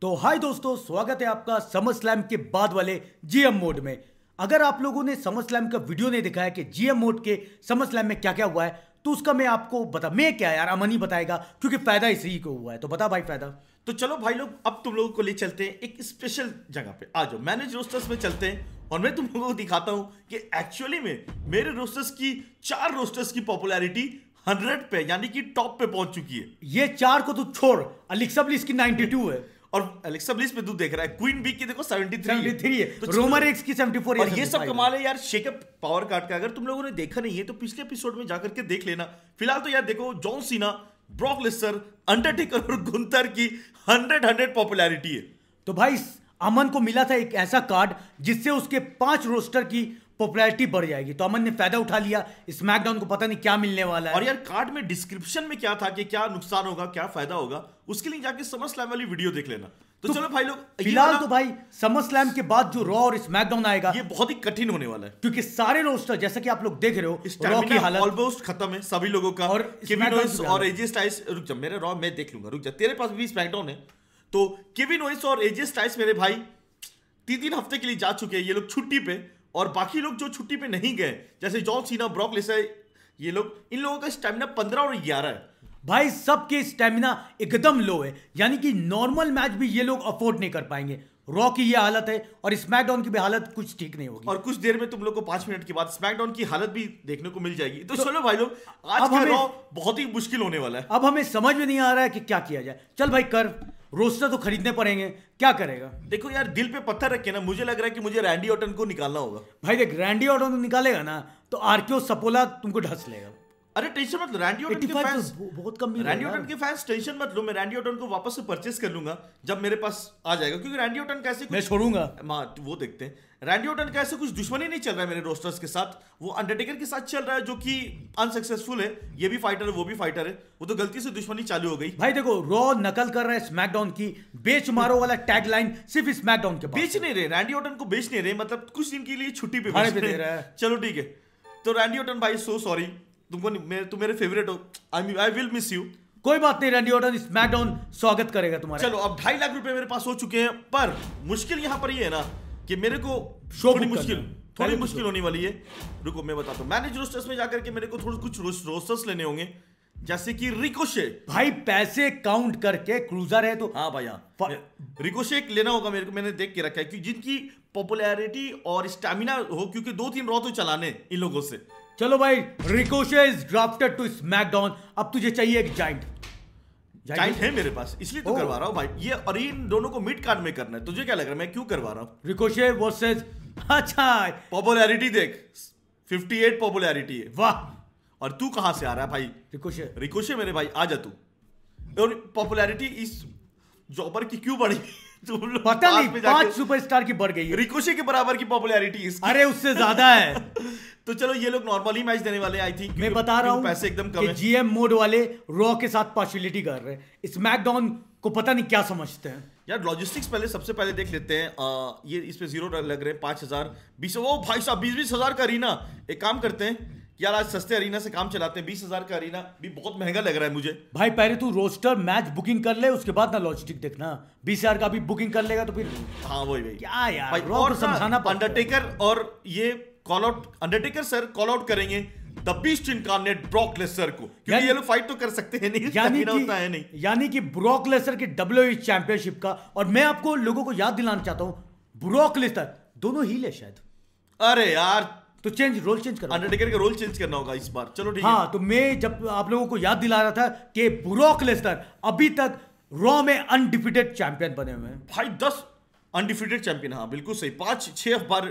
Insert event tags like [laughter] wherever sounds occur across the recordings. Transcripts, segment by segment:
तो हाय दोस्तों स्वागत है आपका समर स्लैम के बाद वाले जीएम मोड में अगर आप लोगों ने समर स्लैम का वीडियो नहीं दिखाया कि जीएम मोड के समर स्लैम में क्या क्या हुआ है तो उसका मैं आपको बता मैं क्या यार अमन ही बताएगा क्योंकि फायदा इसी को हुआ है तो बता भाई फायदा तो चलो भाई लोग अब तुम लोगों को ले चलते हैं एक स्पेशल जगह पे आ जाओ मैनेज रोस्टर्स में चलते हैं और मैं तुम लोगों को दिखाता हूं कि एक्चुअली में मेरे रोस्टर्स की चार रोस्टर्स की पॉपुलैरिटी हंड्रेड पे यानी कि टॉप पे पहुंच चुकी है ये चार को तो छोड़ अलिक्सबली इसकी नाइनटी है और एलेक्सा ब्लिस पे दूध देख रहा है क्वीन बी की देखो 73 73 है तो रोमर तो एक्स की 74 और ये सब कमाल है यार शेकअप पावर कार्ड का अगर तुम लोगों ने देखा नहीं है तो पिछले एपिसोड में जाकर के देख लेना फिलहाल तो यार देखो John Cena Brock laser Undertaker और गुंतर की हंड्रेड हंड्रेड पॉपुलैरिटी है तो भाई अमन को मिला था एक ऐसा कार्ड जिससे उसके पांच रोस्टर की पॉपुलैरिटी बढ़ जाएगी तो अमन ने फायदा उठा लिया स्मैकडाउन को पता नहीं क्या मिलने वाला है और यार कार्ड में डिस्क्रिप्शन में क्या था कि क्या नुकसान होगा क्या फायदा होगा उसके लिए जाके समर स्लैम वाली वीडियो देख लेना तो, तो चलो भाई लोग फिलहाल तो भाई समर स्लैम के बाद जो रॉ और स्मैकडाउन आएगा ये बहुत ही कठिन होने वाला है क्योंकि सारे रोस्टर जैसा कि आप लोग देख रहे हो रॉ की हालत ऑलमोस्ट खत्म है सभी लोगों का और और स्टाइल्स रुक जा मेरे रॉ मैं देख लूंगा रुक जा तेरे पास भी स्मैकडाउन है तो केविन ओइस और एजे स्टाइल्स मेरे भाई तीन तीन हफ्ते के लिए जा चुके हैं ये लोग छुट्टी पे और बाकी लोग जो छुट्टी पे नहीं गए जैसे जॉन सीना ब्रॉक लेसर ये लोग इन लोगों का स्टेमिना पंद्रह और ग्यारह है भाई सबके स्टेमिना एकदम लो है यानी कि नॉर्मल मैच भी ये लोग अफोर्ड नहीं कर पाएंगे रॉ की ये हालत है और स्मैकडाउन की भी हालत कुछ ठीक नहीं होगी और कुछ देर में तुम लोग को पांच मिनट के बाद स्मैकडाउन की हालत भी देखने को मिल जाएगी तो, तो चलो भाई लोग आज का रॉ बहुत ही मुश्किल होने वाला है अब हमें समझ में नहीं आ रहा है कि क्या किया जाए चल भाई कर रोस्टर तो खरीदने पड़ेंगे क्या करेगा देखो यार दिल पे पत्थर रखे ना मुझे लग रहा है कि मुझे रैंडी ऑटन को निकालना होगा भाई देख रैंडी ऑटन तो निकालेगा ना तो आरके सपोला तुमको ढस लेगा अरे टेंशन मत लो रैंडी ओटन के फैंस तो बहुत कम भी रैंडी ओटन के फैंस टेंशन मत लो मैं रैंडी ओटन को वापस से परचेस कर लूंगा जब मेरे पास आ जाएगा क्योंकि रैंडी ओटन कैसे मैं छोड़ूंगा मां वो देखते हैं रैंडी ओटन कैसे कुछ दुश्मनी नहीं चल रहा है मेरे रोस्टर्स के साथ वो अंडरटेकर के साथ चल रहा है जो कि अनसक्सेसफुल है ये भी फाइटर है वो भी फाइटर है वो तो गलती से दुश्मनी चालू हो गई भाई देखो रॉ नकल कर रहा है स्मैकडाउन की बेच मारो वाला टैगलाइन सिर्फ स्मैकडाउन के बेच नहीं रहे रैंडी ओटन को बेच नहीं रहे मतलब कुछ दिन के लिए छुट्टी पे दे रहा है चलो ठीक है तो रैंडी ओटन भाई सो सॉरी तुमको मेरे तुम मेरे फेवरेट हो I I will miss you कोई बात नहीं रैंडी ऑर्टन स्मैकडाउन स्वागत करेगा तुम्हारे चलो अब ढाई लाख रुपए मेरे पास हो चुके हैं पर मुश्किल यहाँ पर ये है ना कि मेरे को शो बड़ी मुश्किल थोड़ी मुश्किल होने वाली है रुको मैं बताता हूँ मैनेज रोस्टर्स में जाकर के मेरे को थोड़े कुछ रोस्टर्स लेने होंगे जैसे कि रिकोशे भाई पैसे काउंट करके क्रूजर है तो हाँ भाई हाँ रिकोशे लेना होगा मेरे को मैंने देख के रखा है क्योंकि जिनकी पॉपुलैरिटी और स्टैमिना हो क्योंकि दो तीन रॉ तो चलाने इन लोगों से चलो भाई Ricochet is drafted to SmackDown अब तुझे चाहिए एक जाइंट जाइंट है मेरे पास इसलिए तो oh. करवा रहा हूँ भाई ये और इन दोनों को मिड कार्ड में करना है तुझे क्या लग रहा है मैं क्यों करवा रहा हूँ रिकोशे वर्सेज अच्छा पॉपुलैरिटी देख 58 पॉपुलैरिटी है वाह और तू कहां से आ रहा है भाई रिकोशे रिकोशे मेरे भाई आ जा तू और पॉपुलैरिटी इस जॉबर की क्यों बढ़ी [laughs] पता नहीं पांच सुपरस्टार की बढ़ गई है रिकोशी के बराबर की पॉपुलैरिटी इसकी अरे [laughs] उससे ज्यादा है तो चलो ये लोग नॉर्मली मैच देने वाले आई थिंक मैं बता रहा हूँ पैसे एकदम कम जीएम मोड वाले रॉ के साथ पार्शलिटी कर रहे हैं स्मैकडाउन को पता नहीं क्या समझते हैं यार लॉजिस्टिक्स पहले सबसे पहले देख लेते हैं आ, ये इस पे जीरो लग रहे हैं पांच हजार बीस वो भाई साहब बीस बीस हजार का रीना एक काम करते हैं यार आज सस्ते अरीना से काम चलाते हैं बीस हजार का अरीना भी बहुत महंगा लग रहा है मुझे भाई पहले तू रोस्टर मैच बुकिंग कर ले उसके बाद ना लॉजिस्टिक देखना बीस हजार का भी बुकिंग कर लेगा तो फिर हाँ वही वही क्या यार भाई और समझाना अंडरटेकर और ये call out Undertaker sir call out करेंगे the beast incarnate Brock Lesnar को क्योंकि ये लोग फाइट तो कर सकते हैं नहीं यानी होता है नहीं यानी कि ब्रॉक लेसर की डब्ल्यू चैंपियनशिप का और मैं आपको लोगों को याद दिलाना चाहता हूँ ब्रॉक लेसर दोनों ही ले शायद अरे यार तो चेंज रोल चेंज करना अंडरटेकर का रोल चेंज करना होगा इस बार चलो ठीक हाँ तो मैं जब आप लोगों को याद दिला रहा था कि ब्रॉक लेस्टर अभी तक रॉ में अनडिफिटेड चैंपियन बने हुए हैं भाई दस अनडिफिटेड चैंपियन हाँ बिल्कुल सही पांच छह बार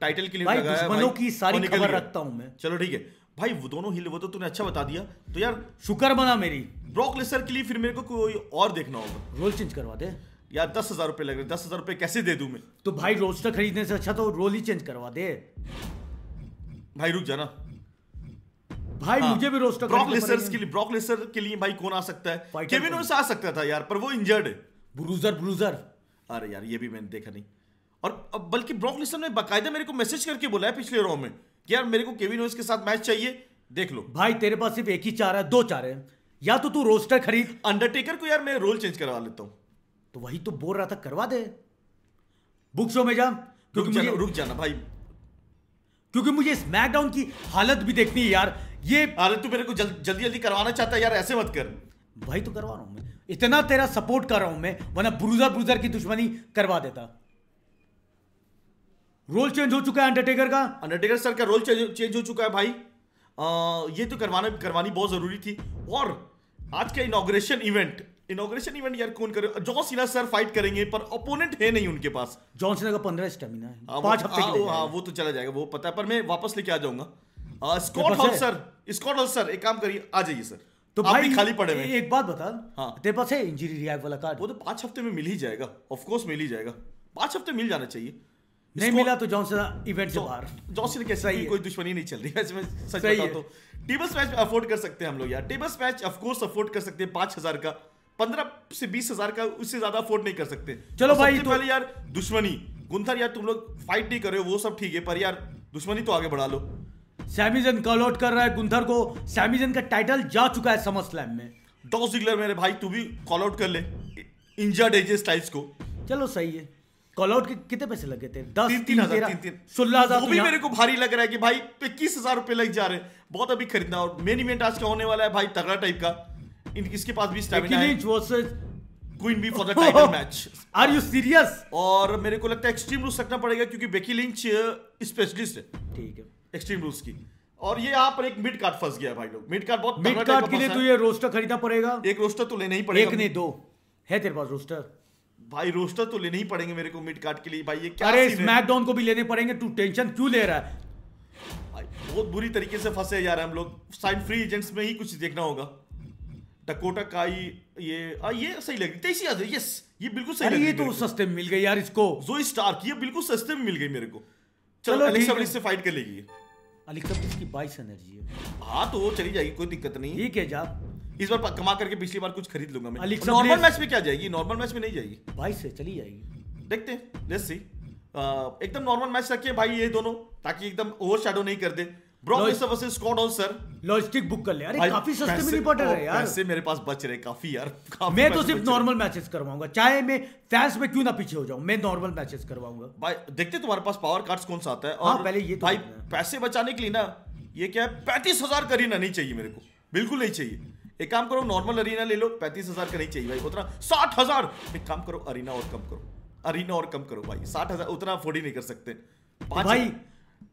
टाइटल के लिए भाई दुश्मनों की सारी खबर रखता हूं मैं चलो ठीक है भाई वो दोनों ही वो तो तूने अच्छा बता दिया तो यार शुक्र बना मेरी ब्रॉक लेसर के लिए फिर मेरे को कोई और देखना होगा रोल चेंज करवा दे यार दस हजार रुपए लग रहे दस हजार रुपए कैसे दे दू मैं तो भाई रोस्टर खरीदने से अच्छा तो रोल ही चेंज करवा दे भाई रुक जाना भाई हाँ, मुझे भी रोस्टर ब्रॉक लेसर के लिए ब्रॉक लेसर के लिए भाई कौन आ सकता है केविन ओवेंस आ सकता था यार पर वो इंजर्ड है ब्रूजर ब्रूजर अरे यार ये भी मैंने देखा नहीं और बल्कि ब्रॉक लेसर ने बाकायदा मेरे को मैसेज करके बोला है पिछले रो में कि यार मेरे को केविन ओवेंस के साथ मैच चाहिए देख लो भाई तेरे पास सिर्फ एक ही चारा है दो चार है या तो तू रोस्टर खरीद अंडरटेकर को यार मैं रोल चेंज करवा लेता हूं तो वही तो बोल रहा था करवा दे बुक में जा क्योंकि रुक जाना भाई क्योंकि मुझे स्मैकडाउन की हालत भी देखनी है यार ये हालत तो मेरे को जल, जल्दी जल्दी करवाना चाहता है यार ऐसे मत कर भाई तो करवा रहा हूं मैं इतना तेरा सपोर्ट कर रहा हूं मैं वरना ब्रूजर ब्रूजर की दुश्मनी करवा देता रोल चेंज हो चुका है अंडरटेकर का अंडरटेकर सर का रोल चेंज हो चुका है भाई आ, ये तो करवाना करवानी बहुत ज़रूरी थी और आज का इनोग्रेशन इवेंट इनोग्रेशन इवेंट यार कौन करे जॉन सीना सर फाइट करेंगे पर ओपोनेंट है नहीं उनके पास जॉन सीना का पंद्रह स्टेमिना है आ, हाँ, पांच हफ्ते हाँ, वो, हाँ वो तो चला जाएगा वो पता है पर मैं वापस लेके आ जाऊंगा Scott Hall sir Scott Hall sir एक काम करिए आ जाइए सर तो आप भी खाली पड़े हुए एक बात बता हाँ तेरे पास है इंजरी रिहाइव वाला कार्ड वो तो पांच हफ्ते में मिल ही जाएगा ऑफ कोर्स मिल ही जाएगा पांच हफ्ते मिल जाना चाहिए नहीं मिला तो जॉनसन इवेंट से बाहर जॉनसन के सही कोई दुश्मनी नहीं चल रही है इसमें सच बताऊं तो टेबल्स मैच अफोर्ड कर सकते हैं हम लोग यार tables match of course afford कर सकते हैं पांच हजार का पंद्रह से बीस हजार का उससे ज्यादा अफोर्ड नहीं कर सकते चलो भाई तो पहले यार दुश्मनी गुंथर यार तुम लोग फाइट नहीं कर रहे हो वो सब ठीक है पर यार दुश्मनी तो आगे बढ़ा लो सैमीजन कॉल आउट कर रहा है गुंथर को सैमीजन का टाइटल जा चुका है समर स्लैम में डॉस सिग्लर मेरे भाई तू भी कॉल आउट कर ले इंजर्ड एजे स्टाइल्स को चलो सही है कॉल आउट के कितने पैसे लग गए थे दस तीन तीन हजार सोलह हजार वो तो भी मेरे को भारी लग रहा है कि भाई इक्कीस हजार रुपए लग जा रहे हैं बहुत अभी खरीदना और मेन इवेंट आज का होने वाला है भाई तगड़ा टाइप का इन इसके पास भी स्टैमिना है versus Queen Bee for the title match are you serious और मेरे को लगता है एक्सट्रीम रूल्स रखना पड़ेगा क्योंकि बेकी लिंच स्पेशलिस्ट है ठीक है एक्सट्रीम रूल्स की और ये यहाँ पर एक मिड कार्ड फंस गया भाई लोग मिड कार्ड बहुत मिड कार्ड के लिए तो ये रोस्टर खरीदना पड़ेगा एक रोस्टर तो लेना ही पड़ेगा एक नहीं दो है तेरे पास रोस्टर भाई रोस्टर तो लेने ही पड़ेंगे मेरे को मिड कार्ड के लिए भाई ये क्या अरे स्मैकडाउन को भी लेने पड़ेंगे तू टेंशन क्यों ले रहा है बहुत बुरी तरीके से फंसे यार हम लोग साइन फ्री एजेंट्स में ही कुछ देखना होगा टकोटा काई ये आ, हाँ, ये सही लग रही तेईस हजार यस ये बिल्कुल सही लग ये तो सस्ते में मिल गई यार इसको जो स्टार की ये बिल्कुल सस्ते में मिल गई मेरे को चलो अलेक्सा ब्लिस से फाइट कर लेगी अलेक्सा ब्लिस की बाईस एनर्जी है हाँ तो चली जाएगी कोई दिक्कत नहीं ठीक है जा इस बार कमा करके पिछली बार कुछ खरीद लूंगा मैं नॉर्मल मैच में क्या जाएगी नॉर्मल मैच में नहीं जाएगी बाईस से चली जाएगी देखते हैं लेट्स सी एकदम नॉर्मल मैच रखिए भाई ये दोनों ताकि एकदम ओवर शैडो नहीं कर दे तो देखते तुम्हारे पास पावर कौन सा आता है हाँ, और पहले ये तो भाई पैसे बचाने के लिए ना ये क्या है पैंतीस हजार करीना नहीं चाहिए मेरे को बिल्कुल नहीं चाहिए एक काम करो नॉर्मल अरीना ले लो पैंतीस हजार का नहीं चाहिए भाई उतना साठ हजार एक काम करो अरीना और कम करो अरीना और कम करो भाई साठ हजार उतना अफोर्ड ही नहीं कर सकते भाई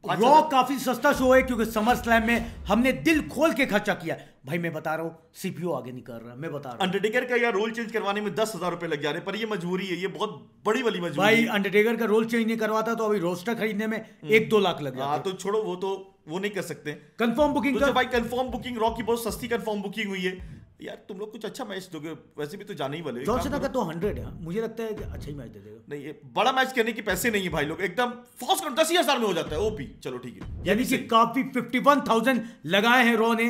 रॉ काफी सस्ता शो है क्योंकि समर स्लैम में हमने दिल खोल के खर्चा किया भाई मैं बता रहा हूँ सीपीओ आगे नहीं कर रहा मैं बता रहा अंडरटेकर का यार रोल चेंज करवाने में दस हजार रुपए लग जा रहे पर ये मजबूरी है ये बहुत बड़ी वाली मजबूरी भाई अंडरटेकर का रोल चेंज नहीं करवाता तो अभी रोस्टर खरीदने में हम्म। एक दो लाख लग जाता हाँ, तो छोड़ो वो तो वो नहीं कर सकते कंफर्म बुकिंग तो, तो भाई कंफर्म बुकिंग रॉ की बहुत सस्ती कंफर्म बुकिंग हुई है यार तुम लोग कुछ अच्छा मैच दोगे वैसे भी तो जाने ही वाले जॉन सीना का तो हंड्रेड है हाँ। मुझे लगता है कि अच्छा ही मैच दे देगा नहीं ये बड़ा मैच करने की पैसे नहीं है भाई लोग एकदम फास्ट कर दस ही हजार में हो जाता है ओपी चलो ठीक है यानी कि काफी फिफ्टी वन थाउजेंड लगाए हैं रो ने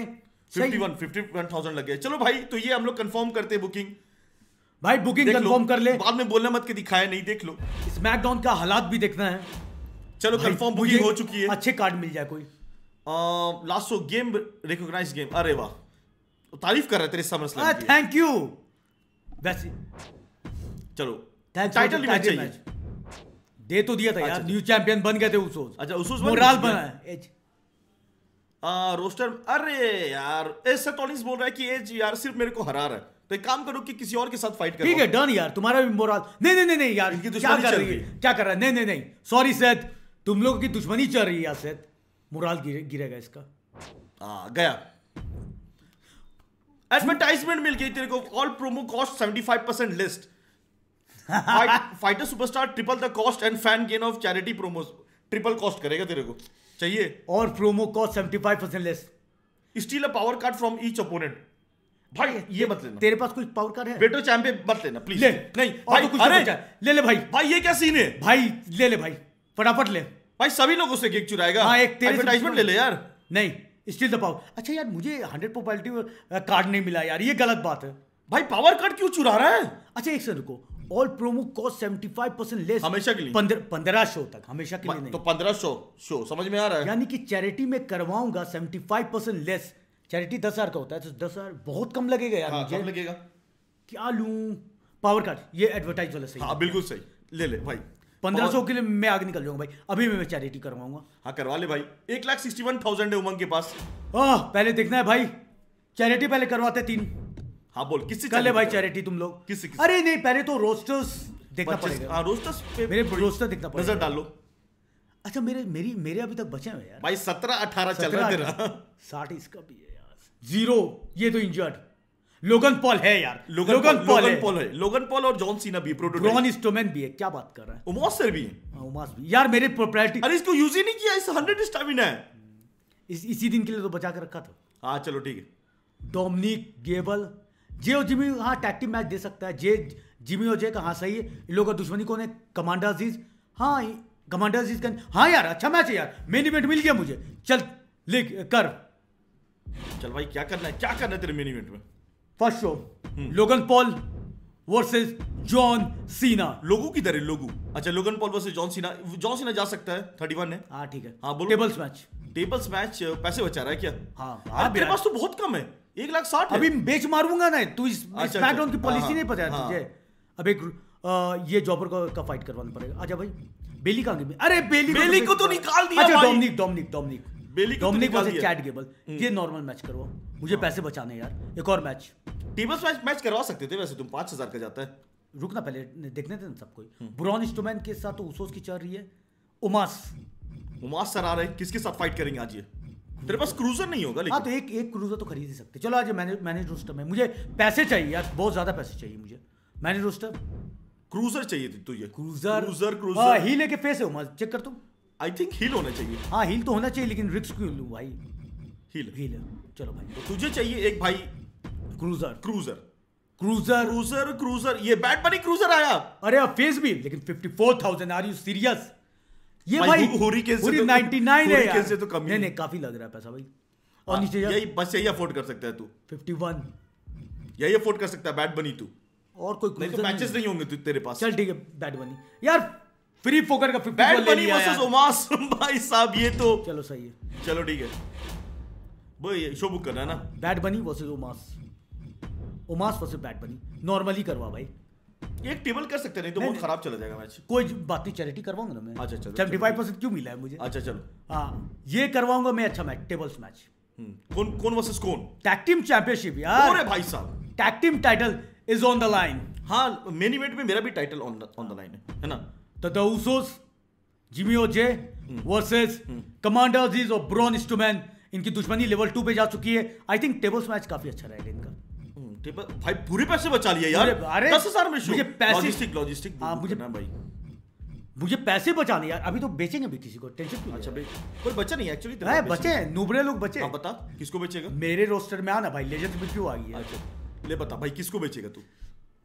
fifty one fifty one thousand लगे चलो भाई तो ये हम लोग कन्फर्म करते हैं बुकिंग भाई बुकिंग कंफर्म कर ले बाद में बोलना मत के दिखाया नहीं देख लो स्मैकडाउन का हालात भी देखना है चलो कंफर्म बुकिंग हो चुकी है अच्छे कार्ड मिल जाए कोई लास्ट गेम रिकॉग्नाइज गेम अरे वाह तो तारीफ कर रहे तेरे समर स्लैम हाँ, की थैंक यू वैसे चलो टाइटल मैच चाहिए दे तो दिया था यार न्यू अच्छा, चैंपियन अच्छा। बन गए थे उसोज अच्छा उसोज मोराल बना है एज आ, रोस्टर अरे यार ऐसे टॉलिंग्स तो बोल रहा है कि एज यार सिर्फ मेरे को हरा रहा है तो एक काम करो कि किसी और के साथ फाइट करो ठीक है डन यार तुम्हारा भी मोराल नहीं नहीं नहीं यार इनकी दुश्मनी चल रही है क्या कर रहा है नहीं नहीं नहीं सॉरी सेठ तुम लोगों की दुश्मनी चल रही है यार सेठ मोराल गिरेगा इसका आ, गया एडवर्टाइजमेंट मिल गई तेरे को all promo cost 75 percent list fighter superstar triple the cost and fan gain of charity promo triple cost करेगा तेरे को चाहिए और promo cost 75 percent less steal a power card from each opponent भाई ये मत लेना तेरे पास कोई पावर कार्ड है बेटो चैंपियन मत लेना प्लीज ले नहीं और तो कुछ अरे ले ले भाई भाई ये क्या सीन है भाई ले ले भाई फटाफट ले भाई सभी लोग उससे गिग चुराएगा हाँ एक एडवर्टाइजमेंट ले ले यार नहीं स्टिल द पावर अच्छा यार मुझे हंड्रेड पॉपुलरिटी कार्ड नहीं मिला यार ये गलत बात है भाई पावर कार्ड क्यों चुरा रहा है अच्छा एक सर रुको all promo cost seventy five percent less हमेशा के लिए पंद्रह शो तक हमेशा के लिए नहीं तो पंद्रह शो शो समझ में आ रहा है यानी कि चैरिटी में करवाऊंगा seventy five percent less charity दस हजार का होता है तो दस हजार बहुत कम लगेगा यार हाँ, मुझे कम लगेगा क्या लू पावर कार्ड ये एडवर्टाइज वाला सही हाँ बिल्कुल सही ले ले भाई पंद्रह सौ के लिए मैं आगे निकल जाऊंगा भाई अभी मैं चैरिटी करवाऊंगा हाँ करवा ले भाई एक लाख सिक्सटी वन थाउजेंड है उमंग के पास आ, पहले देखना है भाई चैरिटी पहले करवाते तीन हाँ बोल किससे कर ले भाई चैरिटी तुम लोग किससे किस अरे नहीं पहले तो रोस्टर्स देखना पड़ेगा रोस्टर्स हाँ, पे मेरे रोस्टर देखना पड़ेगा नजर डाल लो अच्छा मेरे मेरी मेरे अभी तक बचे हुए यार भाई सत्रह अठारह चल रहा है साठ इसका भी है यार जीरो ये तो इंजर्ड लोगन पॉल है यार लोगन, लोगन पॉल, लोगन पॉल है लोगन पॉल और जॉन सीना भी प्रोटोटाइप ब्रॉन स्टोमैन भी है क्या बात कर रहा है उमास सर भी है हाँ, उमास भी यार मेरे प्रोपर्टी अरे इसको यूज ही नहीं किया इस 100 स्टैमिना है इस, इसी दिन के लिए तो बचा के रखा था हां चलो ठीक है डोमिनिक गेबल जे और जिमी हां टैग टीम मैच दे सकता है जे जिमी और जे का हां सही है इन लोगों का दुश्मनी कौन है कमांडर अजीज हां कमांडर अजीज का हां यार अच्छा मैच है यार मेन इवेंट मिल गया मुझे चल लिख कर चल भाई क्या करना है क्या करना है तेरे मेन इवेंट में first show Logan Paul versus John Cena लोगों की तरह लोगो अच्छा Logan Paul versus John Cena John Cena जा सकता है थर्टी वन है हाँ ठीक है हाँ बोलो टेबल्स मैच टेबल्स मैच पैसे बचा रहा है क्या हाँ मेरे पास तो बहुत कम है एक लाख साठ अभी बेच मारूंगा ना तू इस स्मैकडाउन अच्छा, अच्छा। की पॉलिसी हाँ, नहीं पता है हाँ। तुझे अब एक ये जॉबर को का फाइट करवाना पड़ेगा आजा भाई बेली कहाँ अरे बेली बेली तो को तो निकाल दिया अच्छा Dominik Dominik Dominik Dominik versus Chad Gable ये नॉर्मल मैच करवाओ मुझे हाँ। पैसे बचाने यार एक और मैच टेबल्स मैच मैच करवा सकते थे वैसे तुम पाँच हज़ार का जाता है रुकना पहले देखने थे ना सबको ब्रॉन स्टोमैन के साथ उसोस तो की चल रही है उमास उमास सर आ रहे किसके साथ फाइट करेंगे आज ये तेरे पास क्रूजर नहीं होगा हाँ, तो लेकिन तो एक एक क्रूजर तो खरीद ही सकते चलो आज मैनेज मैनेज रोस्टर में मुझे पैसे चाहिए यार बहुत ज़्यादा पैसे चाहिए मुझे मैनेज रोस्टर क्रूजर चाहिए तुझे क्रूजर क्रूजर क्रूजर ही लेके फेस है उमास चेक कर तुम आई थिंक हील होना चाहिए हाँ हील तो होना चाहिए लेकिन रिक्स क्यों लू भाई हील हील चलो भाई तो तुझे चाहिए एक भाई cruiser cruiser cruiser cruiser cruiser ये बैट बनी क्रूजर आया अरे अब फेस भी लेकिन fifty four thousand are you serious ये भाई, होरी के होरी 99 है यार से तो कम नहीं नहीं काफी लग रहा है पैसा भाई हाँ, और नीचे यही बस यही अफोर्ड कर सकता है तू फिफ्टी वन यही अफोर्ड कर सकता है बैट बनी तू और कोई नहीं तो मैचेस नहीं होंगे तेरे पास चल ठीक है बैट बनी यार फ्री फोकर का fifty four Bad Bunny versus Omos भाई साहब ये तो चलो सही है चलो ठीक है भाई शो बुक करना है ना Bad Bunny versus Omos Omos versus Bad Bunny normally करवा भाई एक टेबल कर सकते नहीं तो बहुत खराब चला जाएगा मैच कोई बात नहीं चैरिटी करवाऊंगा ना मैं अच्छा चलो सेवेंटी फाइव परसेंट क्यों मिला है मुझे अच्छा चलो हाँ ये करवाऊंगा मैं अच्छा मैच टेबल्स मैच कौन कौन वर्सेस कौन टैग टीम चैंपियनशिप यार अरे भाई साहब tag team title is on the line हाँ मेन इवेंट में मेरा भी title on on the line है ना that the Usos, Jimmy O'J versus Commander Azeez और ब्रॉन स्टूमैन इनकी दुश्मनी लेवल टू पे जा चुकी है आई थिंक टेबल्स मैच काफी अच्छा रहेगा इनका hmm, भाई पूरे पैसे बचा लिए यार अरे दस हजार में मुझे पैसे लॉजिस्टिक लॉजिस्टिक हाँ मुझे ना भाई मुझे पैसे बचाने यार अभी तो बेचेंगे भी किसी को टेंशन क्यों अच्छा भाई कोई बचा नहीं एक्चुअली है बचे हैं नूबरे लोग बचे आप हाँ, बता किसको बेचेगा मेरे रोस्टर में आना भाई लेजेंड भी क्यों आ गई है अच्छा, ले बता भाई किसको बेचेगा तू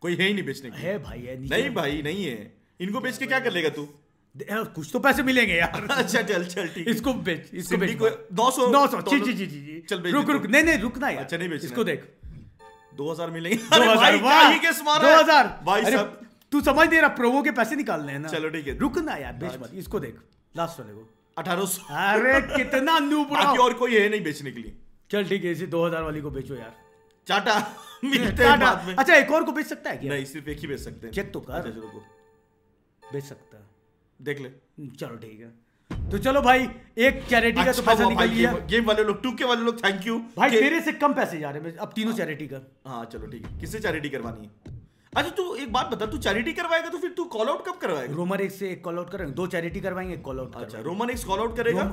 कोई है ही नहीं बेचने है भाई है नहीं भाई नहीं है इनको बेच के क्या कर लेगा तू कुछ तो पैसे मिलेंगे यार [laughs] अच्छा चल चल ठीक इसको बेच इसको बेच को सौ नौ जी जी जी जी चल रुक रुक नहीं नहीं रुकना यार अच्छा नहीं बेच इसको देख 2000 मिलेंगे दो हजार मिलेंगे दो हजार है 2000 भाई साहब तू समझ दे रहा प्रोवो के पैसे निकालने हैं ना चलो ठीक है रुकना यार बेच मत इसको देख लास्ट वाले को 1800 अरे कितना बाकी और कोई है नहीं बेचने के लिए चल ठीक है इसी 2000 वाली को बेचो यार चाटा [laughs] मिलते हैं बाद में अच्छा एक और को बेच सकता है क्या नहीं सिर्फ एक ही बेच सकते हैं चेक तो कर अच्छा, चलो बेच सकता देख ले चलो ठीक है तो चलो भाई एक चैरिटी का तो पैसा निकल गया गेम वाले लोग टू के वाले लोग थैंक यू भाई तेरे से कम पैसे जा रहे हैं अब तीनों चैरिटी हाँ। का हाँ चलो ठीक है किससे चैरिटी करवानी है अच्छा तू एक बात बता तू चैरिटी करवाएगा तो फिर तू कॉल आउट कब करवाएगा रोमन एक से एक कॉल आउट करेंगे दो चैरिटी करवाएंगे एक कॉल आउट अच्छा रोमन एक कॉल आउट करेगा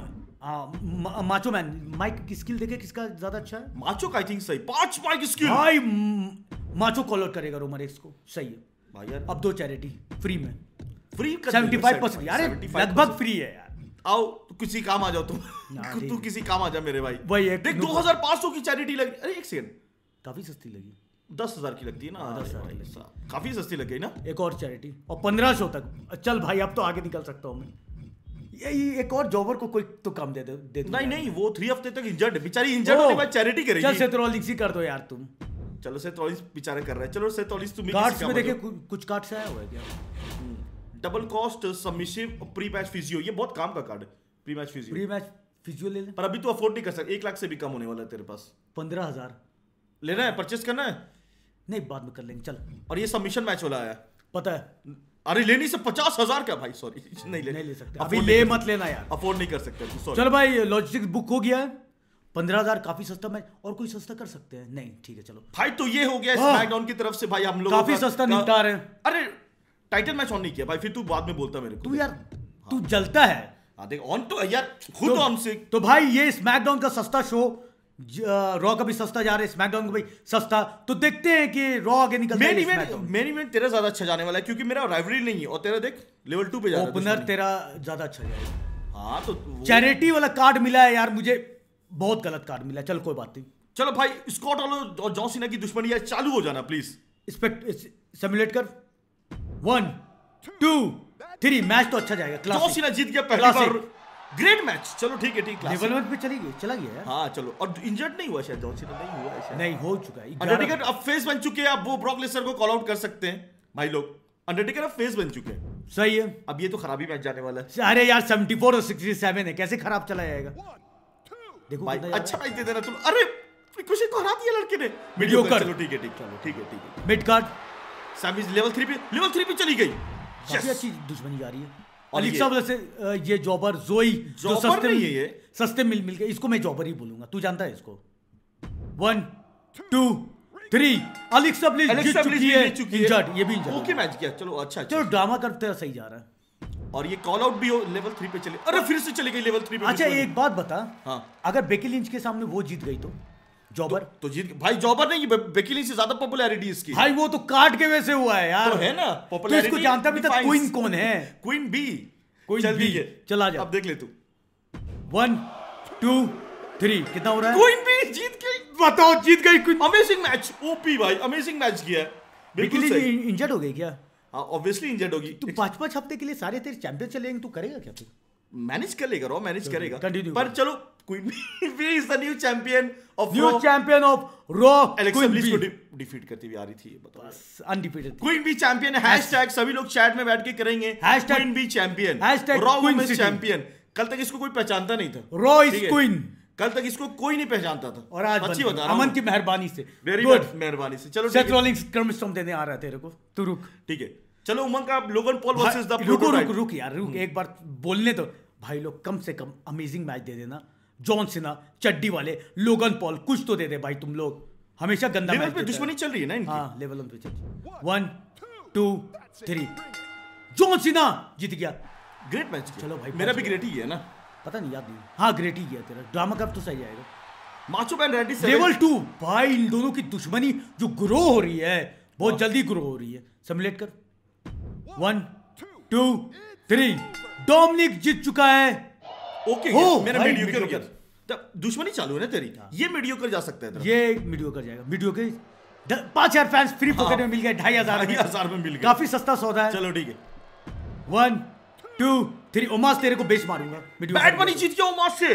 हाँ माचो मैन माइक की स्किल देखे किसका ज्यादा अच्छा है माचो का आई थिंक सही पांच माइक स्किल भाई माचो कॉल आउट करेगा रोमन एक्स को सही है भाई यार अब दो चैरिटी फ्री में फ्री सेवेंटी फाइव परसेंट यार लगभग फ्री है यार आओ किसी काम आ जाओ तुम [laughs] तू किसी काम आ जा मेरे भाई वही है देख दो हजार पांच सौ की चैरिटी लगी अरे एक सेकंड काफी सस्ती लगी दस हजार की लगती है ना हाँ, दस हजार काफी सस्ती लग गई ना एक और चैरिटी और पंद्रह सौ तक चल भाई अब तो आगे निकल सकता हूँ मैं ये, एक और जॉबर को कोई तो काम दे दे, दे नहीं नहीं नहीं वो थ्री हफ्ते तक इंजर्ड बेचारी इंजर्ड होने बाद चैरिटी करेगी चल सेत्रोलिक्स ही कर दो यार तुम चलो सेत्रोलिक्स बेचारा कर रहा है चलो सेत्रोलिक्स तुम कार्ड्स में देखे कुछ कार्ड्स आया हुआ है क्या हम्म। डबल कॉस्ट सबमिशिव प्री मैच फिजियो ये बहुत काम का कार्ड है pre match physio pre match physio ले ले पर अभी तो अफोर्ड नहीं कर सकता एक लाख से भी कम होने वाला है तेरे पास पंद्रह हजार लेना है परचेस करना है नहीं बाद में कर लेंगे चल और ये सबमिशन मैच वाला है पता है अरे लेनी से पचास हजार क्या भाई [laughs] सॉरी नहीं ले नहीं ले सकते अभी ले मत लेना यार अफोर्ड नहीं कर सकते चल भाई लॉजिस्टिक्स बुक हो गया है पंद्रह हजार काफी सस्ता मैच और कोई सस्ता कर सकते हैं नहीं ठीक है चलो भाई तो ये हो गया स्मैकडाउन हाँ। की तरफ से भाई हम लोग काफी सस्ता निपटा रहे हैं अरे टाइटल मैच ऑन नहीं किया भाई फिर तू बाद में बोलता मेरे को तू यार तू जलता है हाँ देख ऑन तो यार खुद ऑन तो- से तो भाई ये स्मैकडाउन का सस्ता शो रॉ का भी सस्ता जा रहा है स्मैकडाउन का भी सस्ता तो देखते हैं कि रॉ आगे निकल मेन इवेंट मेन इवेंट तेरा ज्यादा अच्छा जाने वाला है क्योंकि मेरा राइवरी नहीं है और तेरा देख लेवल टू पे जा रहा है ओपनर तेरा ज्यादा अच्छा जाएगा हाँ तो चैरिटी वाला कार्ड मिला है यार मुझे बहुत गलत कार्ड मिला चल कोई बात नहीं चलो भाई स्कॉट और जॉन जॉसिना की दुश्मनी चालू हो जाना प्लीज इस सिमुलेट कर वन टू थ्री मैच तो अच्छा जाएगा जोशीना जीत गया पहला बार ग्रेट मैच चलो ठीक है ठीक डेवलपमेंट पे चली गई चला गया हाँ चलो और इंजर्ड नहीं हुआ शायद जॉन नहीं हुआ शायद नहीं हो चुका है अंडरटेकर अब फेस बन चुके हैं अब वो ब्रॉक लेसर को कॉल आउट कर सकते हैं भाई लोग अंडरटेकर अब फेस बन चुके हैं सही है अब ये तो खराबी मैच जाने वाला है अरे यार 74 और 67 है कैसे खराब चला जाएगा देखो भाई अच्छा मैच दे देना तुम अरे कुछ को हरा दिया लड़के ने वीडियो कर चलो ठीक है ठीक चलो ठीक है ठीक है मिड कार्ड साबिज लेवल थ्री पे लेवल थ्री पे चली गई काफी अच्छी दुश्मनी जा रही है और इसका वजह से ये जॉबर जोई जो सस्ते नहीं है ये सस्ते मिल मिल के इसको मैं जॉबर ही बोलूंगा तू जानता है इसको one two three Alexa Bliss जीत चुकी है इंजर्ड ये भी इंजर्ड ओके मैच किया चलो अच्छा, अच्छा चलो ड्रामा अच्छा। करते सही जा रहा है और ये कॉल आउट भी हो लेवल थ्री पे चले अरे फिर से चली गई लेवल थ्री पे अच्छा एक बात बता हाँ अगर बेकी लिंच के सामने वो जीत गई तो जॉबर तो, तो जीत भाई जॉबर नहीं बेकिली से ज्यादा पॉपुलैरिटी इसकी भाई वो तो काट के वैसे हुआ है यार तो है ना पॉपुलैरिटी तो इसको जानता भी था क्वीन कौन है क्वीन बी क्वीन चल बी चला जा अब देख ले तू वन टू थ्री कितना हो रहा है क्वीन बी जीत गई बताओ जीत गई क्वीन अमेजिंग मैच ओपी भाई अमेजिंग मैच किया बेकिली बेकी इंजर्ड हो गई क्या ऑब्वियसली हाँ, इंजर्ड होगी तू पांच पांच हफ्ते के लिए सारे तेरे चैंपियन चलेंगे तू करेगा क्या फिर मैनेज कर लेगा रो मैनेज करेगा पर चलो Queen [laughs] is the new champion of new Raw. Of new champion of Raw Alexa Bliss को डिफीट करती हुई आ रही थी ये बताओ बस undefeated Queen B champion hashtag सभी लोग चैट में बैठ के करेंगे hashtag Queen champion hashtag Raw Queen women champion कल तक इसको कोई पहचानता नहीं था Raw is Queen कल तक इसको कोई नहीं पहचानता था और आज अच्छी बता अमन की मेहरबानी से वेरी गुड मेहरबानी से चलो सेथ रोलिंग्स क्रमस्टम देने आ रहा तेरे को तू रुक ठीक है चलो उमंग का लोगन पॉल वर्सेस द रुक रुक रुक यार रुक हम्म। एक बार बोलने दो भाई लोग कम से कम अमेजिंग मैच दे देना जॉन सिन्हा चड्डी वाले लोगन पॉल कुछ तो दे दे भाई तुम लोग हमेशा गंदा लेवल पे दुश्मनी चल रही है ना इनकी हाँ लेवल पे चल one two three John Cena जीत गया ग्रेट मैच चलो भाई मेरा भी ग्रेट तो ही है ना पता नहीं याद नहीं हाँ ग्रेट ही गया तेरा ड्रामा कब तो सही आएगा Macho Man ready level two भाई इन दोनों की दुश्मनी जो ग्रो हो रही है बहुत जल्दी ग्रो हो रही है सिमुलेट कर वन टू थ्री डोमिनिक जीत चुका है ओके मेरा मीडियोकर दुश्मनी चालू है ना तेरी हाँ। ये मीडियोकर जा सकता है ये मीडियोकर जाएगा मीडियोकर पांच हजार फैंस फ्री पॉकेट में मिल गए ढाई हजार ढाई हजार में मिल गए काफी सस्ता सौदा है चलो ठीक है वन टू थ्री ओमास तेरे को बेच मारूंगा बैट मनी जीत गया ओमास से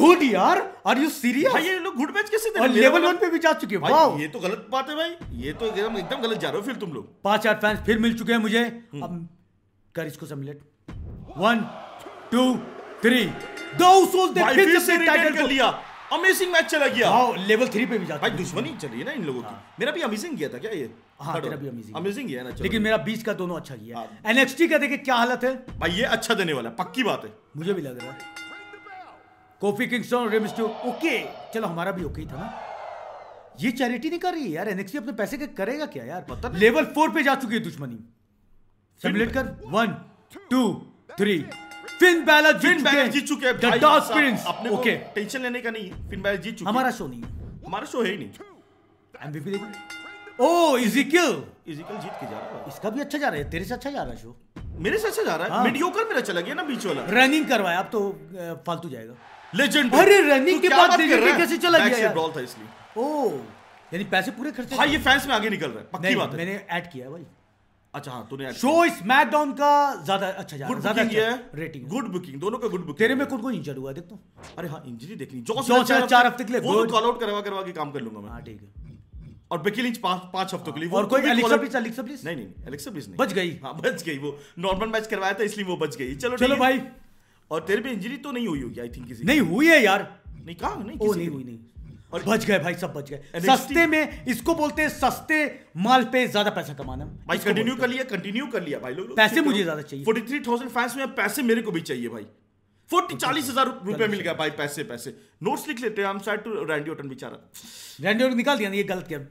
गुड यार आर यू सीरियस भाई ये लोग गुड मैच कैसे दे और लेवल 1 पे भी जा चुके हैं वाओ ये तो गलत बात है भाई ये तो एकदम एकदम गलत जा रहे हो फिर तुम लोग पांच चार फैंस फिर मिल चुके हैं मुझे हम्म। अब कर इसको सम्मिलेट 1 टू थ्री दो उसूल दे फिर से टाइटल कर लिया अमेजिंग मैच चला गया हां लेवल 3 पे भी जाता भाई दुश्मनी चल रही है ना इन लोगों की हाँ। मेरा भी अमेजिंग गया था क्या ये हां मेरा भी अमेजिंग अमेजिंग गया ना लेकिन मेरा बीच का दोनों अच्छा गया एनएक्सटी हाँ। का देखिए क्या हालत है भाई ये अच्छा देने वाला पक्की बात है मुझे भी लग रहा है कोफी किंगस्टन रेमिस्टो ओके चलो हमारा भी ओके था ना ये चैरिटी नहीं कर रही है यार एनएक्सटी अपने पैसे के करेगा क्या यार पता नहीं लेवल 4 पे जा चुकी है दुश्मनी सिमुलेट कर 1 2 3 फिन बैलर फिन बैलर जीत चुके हैं द डार्क प्रिंस अपने ओके टेंशन लेने का नहीं है फिन बैलर जीत चुके हमारा शो नहीं है हमारा शो है ही नहीं एमवीपी देखो ओ इजिकल इजिकल जीत के जा रहा है इसका भी अच्छा जा रहा है तेरे से अच्छा जा रहा है शो मेरे से अच्छा जा रहा है मीडियोकर हाँ। मेरा चला गया ना बीच वाला रनिंग करवाया अब तो फालतू जाएगा लेजेंड अरे रनिंग के बाद लेजेंड कैसे चला गया यार ब्रॉल था इसलिए ओ oh, यानी पैसे पूरे खर्चे हां ये फैंस में आगे निकल रहा है पक्की बात है मैंने ऐड किया है भाई अच्छा हाँ तूने शो अच्छा- स्मैकडाउन का ज्यादा अच्छा जा रेटिंग गुड बुकिंग दोनों का गुड बुकिंग तेरे में इंजर हुआ अरे हाँ इंजरी जॉस चार हफ्ते के लिए वो कॉल तो आउट करवा करवा के काम कर लूंगा मैं हाँ ठीक है और बिकी लिंच पांच पांच हफ्तों के लिए और तो कोई एलेक्सा प्लीज एलेक्सा प्लीज नहीं नहीं एलेक्सा प्लीज नहीं बच गई हाँ बच गई वो नॉर्मल मैच करवाया था इसलिए वो बच गई चलो चलो भाई और तेरे में इंजरी तो नहीं हुई होगी आई थिंक किसी नहीं हुई है यार नहीं कहा नहीं नहीं हुई नहीं और बच गए भाई सब बच गए सस्ते में इसको बोलते हैं सस्ते माल पे ज्यादा पैसा कमाना भाई कंटिन्यू कर लिया कंटिन्यू कर लिया भाई लोग पैसे मुझे ज्यादा चाहिए फोर्टी थ्री थाउजेंड फैंस में पैसे मेरे को भी चाहिए भाई फोर्टी चालीस हजार रुपए मिल गया भाई पैसे पैसे नोट्स लिख लेते हैं टू रैंडी ओटन बेचारा रैंडी ओटन निकाल दिया ये गलत किया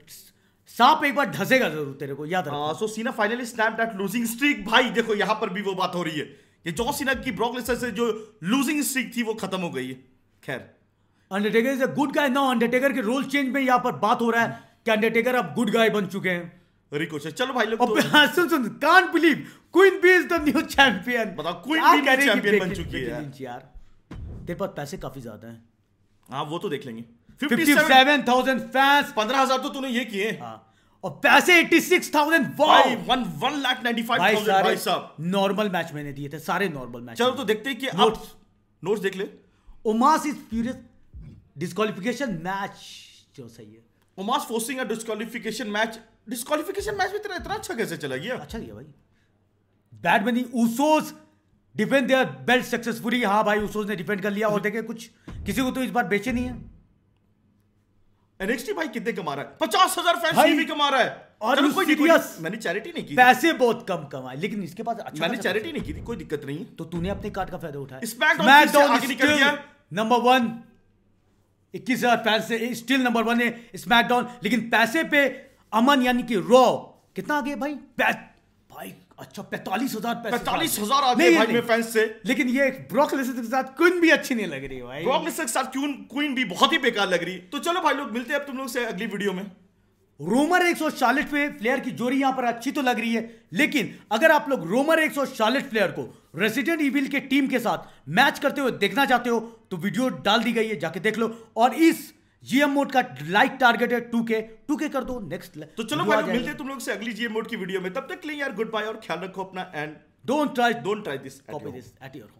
साफ एक बार ढसेगा जरूर तेरे को याद रखना so Cena finally snap that losing streak भाई देखो यहां पर भी वो बात हो रही है ये जो सीना की ब्रॉकलेसर से जो लूजिंग स्ट्रीक थी वो खत्म हो गई है खैर Undertaker is a good guy now Undertaker के रोल चेंज में यहां पर बात हो रहा है कि अंडरटेकर अब गुड गाय बन चुके हैं रिकोशे अच्छा, चलो भाई लोग तो हाँ, सुन सुन can't believe queen B is the new champion बताओ क्वीन बी चैंपियन बन चुकी है यार तेरे पास पैसे काफी ज्यादा हैं हाँ वो तो देख लेंगे 57,000 फैंस 15,000 तो तूने ये किए हाँ और पैसे 86,000 wow one one lakh ninety five भाई साहब नॉर्मल मैच मैंने दिए थे सारे नॉर्मल मैच चलो तो देखते हैं कि नोट्स नोट्स देख ले Omos is furious disqualification match जो सही है Omos forcing a disqualification match disqualification match में तेरा इतना अच्छा कैसे चला गया अच्छा गया भाई Bad Bunny Usos defend their belt successfully हाँ भाई उसोस ने डिफेंड कर लिया और देखे कुछ किसी को तो इस बार बेचे नहीं है एनएक्सटी भाई कितने कमा रहा है पचास हजार फैंस भी कमा रहा है और कोई सीरियस मैंने चैरिटी नहीं की पैसे बहुत कम कमाए लेकिन इसके पास अच्छा मैंने चैरिटी नहीं की थी कोई दिक्कत नहीं तो तूने अपने कार्ड का फायदा उठाया स्मैकडाउन नंबर वन इक्कीस हज़ार पैसे स्टिल नंबर वन है स्मैकडाउन लेकिन पैसे पे अमन यानी कि रॉ कितना आगे भाई भाई अच्छा पैतालीस हजार पैंतालीस हजार आगे नहीं, भाई नहीं। फैंस से लेकिन ये ब्रॉक लेसर के साथ क्वीन भी अच्छी नहीं लग रही भाई ब्रॉक लेसर के साथ क्वीन क्वीन भी बहुत ही बेकार लग रही तो चलो भाई लोग मिलते हैं अब तुम लोग से अगली वीडियो में रोमर 140 पे प्लेयर की जोड़ी यहां पर अच्छी तो लग रही है लेकिन अगर आप लोग रोमर एक 140 प्लेयर को रेसिडेंट इविल के टीम के साथ मैच करते हुए देखना चाहते हो तो वीडियो डाल दी गई है जाके देख लो और इस जीएम मोड का लाइक टारगेट है टू के टू के कर दो नेक्स्ट तो चलो मिलते हैं तुम लोग से अगली जीएम मोड की वीडियो में तब तक लिए यार गुड बाय और ख्याल रखो अपना and don't try don't try this this at your